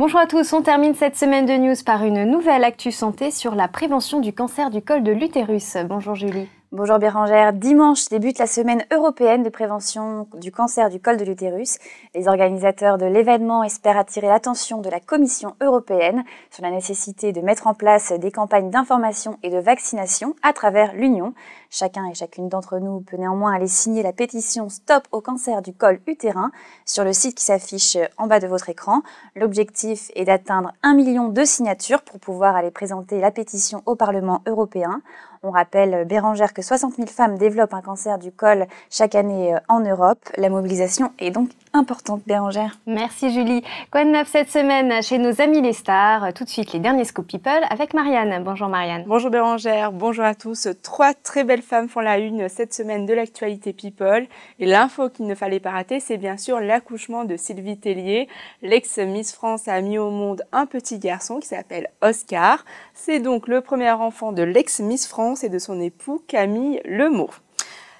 Bonjour à tous, on termine cette semaine de news par une nouvelle actu santé sur la prévention du cancer du col de l'utérus. Bonjour Julie. Bonjour Bérangère. Dimanche débute la semaine européenne de prévention du cancer du col de l'utérus. Les organisateurs de l'événement espèrent attirer l'attention de la Commission européenne sur la nécessité de mettre en place des campagnes d'information et de vaccination à travers l'Union. Chacun et chacune d'entre nous peut néanmoins aller signer la pétition Stop au cancer du col utérin sur le site qui s'affiche en bas de votre écran. L'objectif est d'atteindre un million de signatures pour pouvoir aller présenter la pétition au Parlement européen. On rappelle, Bérangère, que 60 000 femmes développent un cancer du col chaque année euh, en Europe. La mobilisation est donc importante, Bérangère. Merci Julie. Quoi de neuf cette semaine chez nos amis les stars Tout de suite, les derniers Scoop People avec Marianne. Bonjour Marianne. Bonjour Bérangère, bonjour à tous. Trois très belles femmes font la une cette semaine de l'actualité People Et l'info qu'il ne fallait pas rater, c'est bien sûr l'accouchement de Sylvie Tellier. L'ex-Miss France a mis au monde un petit garçon qui s'appelle Oscar. C'est donc le premier enfant de l'ex-Miss France et de son époux Camille Lemour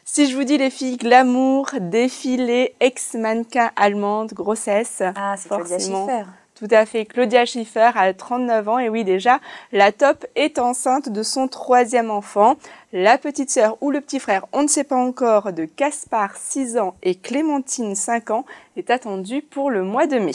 Si je vous dis les filles, glamour, défilé, ex-mannequin allemande, grossesse, ah, forcément. Tout à fait. Claudia Schiffer a 39 ans et oui déjà, la top est enceinte de son troisième enfant. La petite sœur ou le petit frère, on ne sait pas encore, de Caspar 6 ans et Clémentine 5 ans est attendue pour le mois de mai.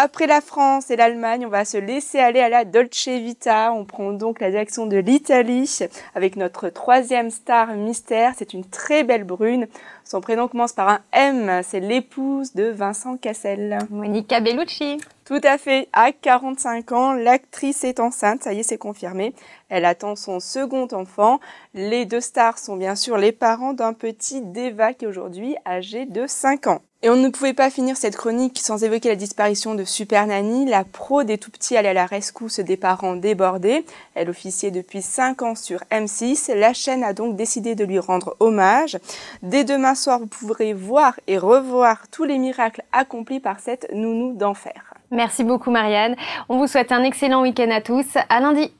Après la France et l'Allemagne, on va se laisser aller à la Dolce Vita. On prend donc la direction de l'Italie avec notre troisième star mystère. C'est une très belle brune. Son prénom commence par un M. C'est l'épouse de Vincent Cassel. Monica Bellucci. Tout à fait. À 45 ans, l'actrice est enceinte. Ça y est, c'est confirmé. Elle attend son second enfant. Les deux stars sont bien sûr les parents d'un petit Deva qui est aujourd'hui âgé de 5 ans. Et on ne pouvait pas finir cette chronique sans évoquer la disparition de Super la pro des tout-petits allait à la rescousse des parents débordés. Elle officiait depuis 5 ans sur M6. La chaîne a donc décidé de lui rendre hommage. Dès demain soir, vous pourrez voir et revoir tous les miracles accomplis par cette nounou d'enfer. Merci beaucoup Marianne. On vous souhaite un excellent week-end à tous. À lundi.